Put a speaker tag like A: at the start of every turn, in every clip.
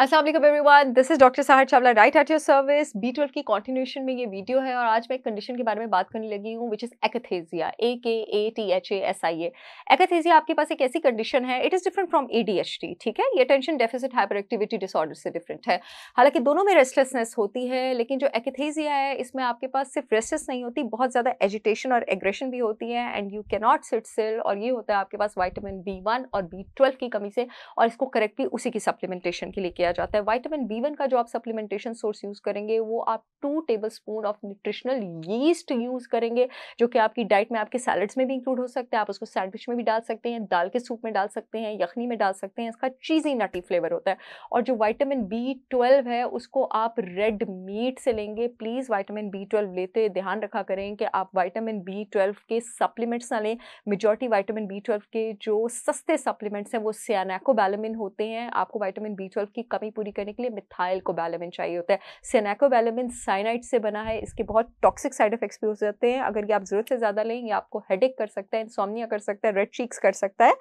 A: Aslam everyone this is doctor Sahar Chawla right at your service B twelve की continuation में ये video है और आज मैं एक कंडीशन के बारे में बात करने लगी हूँ which is akathisia A K A T H A S I akathisia akathisia आपके पास एक ऐसी कंडीशन है it is different from A D H T ठीक है ये attention deficit hyperactivity disorder से डिफरेंट है हालांकि दोनों में रेस्टलेसनेस होती है लेकिन जो एकेथेजिया है इसमें आपके पास सिर्फ रेस्टलेस नहीं होती बहुत ज़्यादा एजिटेशन और एग्रेशन भी होती है एंड यू कैनॉट सिट सिल और ये होता है आपके पास वाइटामिन बी वन और बी ट्वेल्व की कमी से और इसको करेक्ट भी उसी की सप्लीमेंटेशन के लिए किया किया जाता है वाइटामिन बी वन का जो आप सप्लीमेंटेशन सोर्स यूज़ करेंगे वो आप two tablespoon of nutritional yeast use करेंगे जो कि आपकी डाइट में आपके सैलड्स में भी इंक्लूड हो सकता है आप उसको सैंडविच में भी डाल सकते हैं दाल के सूप में डाल सकते हैं यखनी में डाल सकते हैं इसका चीज़ी नटी फ्लेवर होता है और जो वाइटामिन बी ट्वेल्व है उसको आप रेड मीट से लेंगे प्लीज़ वाइटामिन बी ट्वेल्व लेते ध्यान रखा करें कि आप वाइटामिन बी ट्वेल्व के सप्लीमेंट्स ना लें मेजॉरिटी वाइटामिन बी ट्वेल्व के जो सस्ते सप्लीमेंट्स हैं वो सियानाकोबैलमिन होते हैं आपको वाइटामिन बी ट्वेल्व की कमी पूरी करने के लिए मिथाइल कोबैलमिन चाहिए होता है सेनेकोबैलमिन साइनाइड से बना है इसके बहुत टॉक्सिक साइड इफेक्ट्स भी हो जाते हैं अगर ये आप ज़रूरत से ज़्यादा लें ये आपको हेडेक कर सकता है इंसोमनिया कर सकता है रेड चीक्स कर सकता है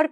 A: और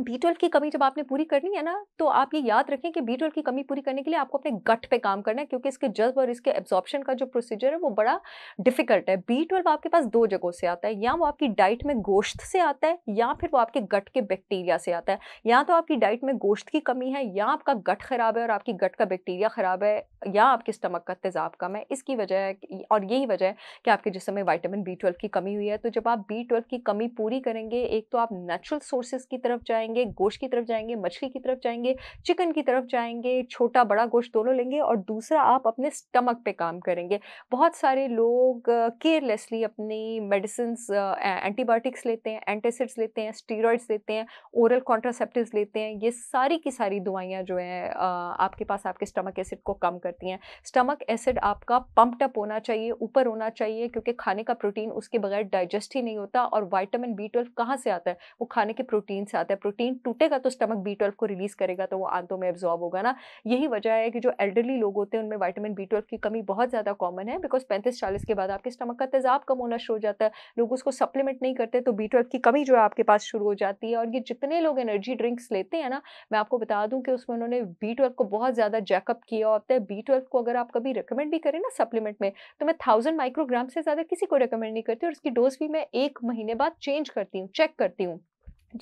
A: बी ट्वेल्व की कमी जब आपने पूरी करनी है ना तो आप ये याद रखें कि बी ट्वेल्व की कमी पूरी करने के लिए आपको अपने गट पे काम करना है क्योंकि इसके जज्ब और इसके एब्जॉर्प्शन का जो प्रोसीजर है वो बड़ा डिफिकल्ट है बी ट्वेल्व आपके पास दो जगहों से आता है या वो आपकी डाइट में गोश्त से आता है या फिर वो आपके गट के बैक्टीरिया से आता है या तो आपकी डाइट में गोश्त की कमी है या आपका गट खराब है और आपकी गट का बैक्टीरिया खराब है या आपके स्टमक का तेज़ाब कम है इसकी वजह है और यही वजह है कि आपके जिसम में वाइटामिन बी ट्वेल्व की कमी हुई है तो जब आप बी ट्वेल्व की कमी पूरी करेंगे एक तो आप नेचुरल सोर्सेज की तरफ जाएंगे गोश्त की तरफ जाएंगे मछली की तरफ जाएंगे चिकन की तरफ जाएंगे छोटा बड़ा गोश्त दोनों लेंगे और दूसरा आप अपने स्टमक पर काम करेंगे बहुत सारे लोग केयरलेसली अपनी मेडिसिन एंटीबायोटिक्स लेते हैं एंटेसिड्स लेते हैं स्टीरॉइड्स लेते हैं ओरल कॉन्ट्रासेप्टिव लेते हैं ये सारी की सारी दवाइयाँ जो हैं आपके पास आपके स्टमक एसिड को कम कर करती हैं स्टमक एसिड आपका पम्प्ड अप होना चाहिए ऊपर होना चाहिए क्योंकि खाने का प्रोटीन उसके बगैर डाइजेस्ट ही नहीं होता और वाइटामिन बी ट्वेल्व कहाँ से आता है वो खाने के प्रोटीन से आता है प्रोटीन टूटेगा तो स्टमक बी ट्वेल्व को रिलीज़ करेगा तो वो आंतों में एब्जॉर्ब होगा ना यही वजह है कि जो एल्डरली लोग होते हैं उनमें वाइटामिन बी ट्वेल्व की कमी बहुत ज़्यादा कॉमन है बिकॉज पैंतीस चालीस के बाद आपके स्टमक का तेज़ाब कम होना शुरू हो जाता है लोग उसको सप्लीमेंट नहीं करते तो बी ट्वेल्व की कमी जो है आपके पास शुरू हो जाती है और ये जितने लोग एनर्जी ड्रिंक्स लेते हैं ना मैं आपको बता दूं कि उसमें उन्होंने बी ट्वेल्व को बहुत ज़्यादा जैकअप किया होता है बी ट्वेल्व को अगर आप कभी रिकमेंड भी करें ना सप्लीमेंट में तो मैं थाउजेंड माइक्रोग्राम से ज़्यादा किसी को रिकमेंड नहीं करती और उसकी डोज भी मैं एक महीने बाद चेंज करती हूँ चेक करती हूँ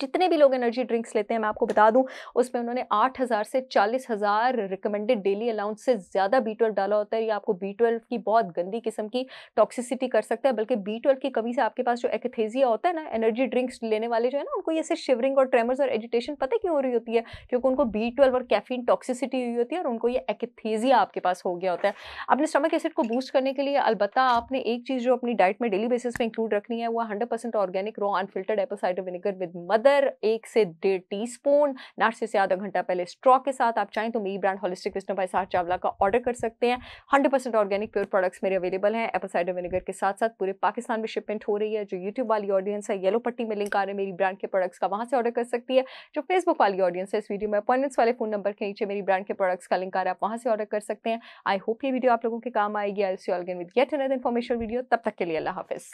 A: जितने भी लोग एनर्जी ड्रिंक्स लेते हैं मैं आपको बता दूं उसमें उन्होंने आठ हज़ार से चालीस हज़ार रिकमेंडेड डेली अलाउंस से ज़्यादा बी ट्वेल्व डाला होता है या आपको बी ट्वेल्व की बहुत गंदी किस्म की टॉक्सिसिटी कर सकता है बल्कि बी ट्वेल्व की कमी से आपके पास जो एकथेजिया होता है ना एनर्जी ड्रिंक्स लेने वाले जो है ना उनको ये सिर्फ शिवरिंग और ट्रेमर्स और एजिटेशन पता क्यों हो रही होती है क्योंकि उनको बी ट्वेल्व और कैफिन टॉक्सिसिटी हुई होती है और उनको ये एक्थेजिया आपके पास हो गया होता है अपने स्टमक एसिड को बूस्ट करने के लिए अलबत्ता आपने एक चीज़ जो अपनी डाइट में डेली बेसिस पर इंक्लूड रखनी है वो hundred percent organic raw unfiltered apple cider vinegar with mother एक से डेढ़ टी स्पून नाश्ते से आधा घंटा पहले स्ट्रॉ के साथ आप चाहें तो मेरी ब्रांड हॉलिस्टिक कृष्ण भाई साहब चावला का ऑर्डर कर सकते हैं hundred percent organic pure products मेरे अवेलेबल हैं एप्पल साइडर विनेगर के साथ साथ पूरे पाकिस्तान में शिपमेंट हो रही है जो यूट्यूब वाली ऑडियंस है येलो पट्टी में लिंक आ रहे हैं मेरी ब्रांड के प्रोडक्ट्स का वहाँ से ऑर्डर कर सकती है जो फेसबुक वाली ऑडियंस है इस वीडियो में अपॉइंटमेंट्स वाले फोन नंबर के नीचे मेरी ब्रांड के प्रोडक्ट्स का लिंक आ रहा है आप वहाँ से ऑर्डर कर सकते हैं आई होप ये वीडियो आप लोगों के काम आएगी I see all again with get another information video तब तक के लिए अल्लाह हाफिज़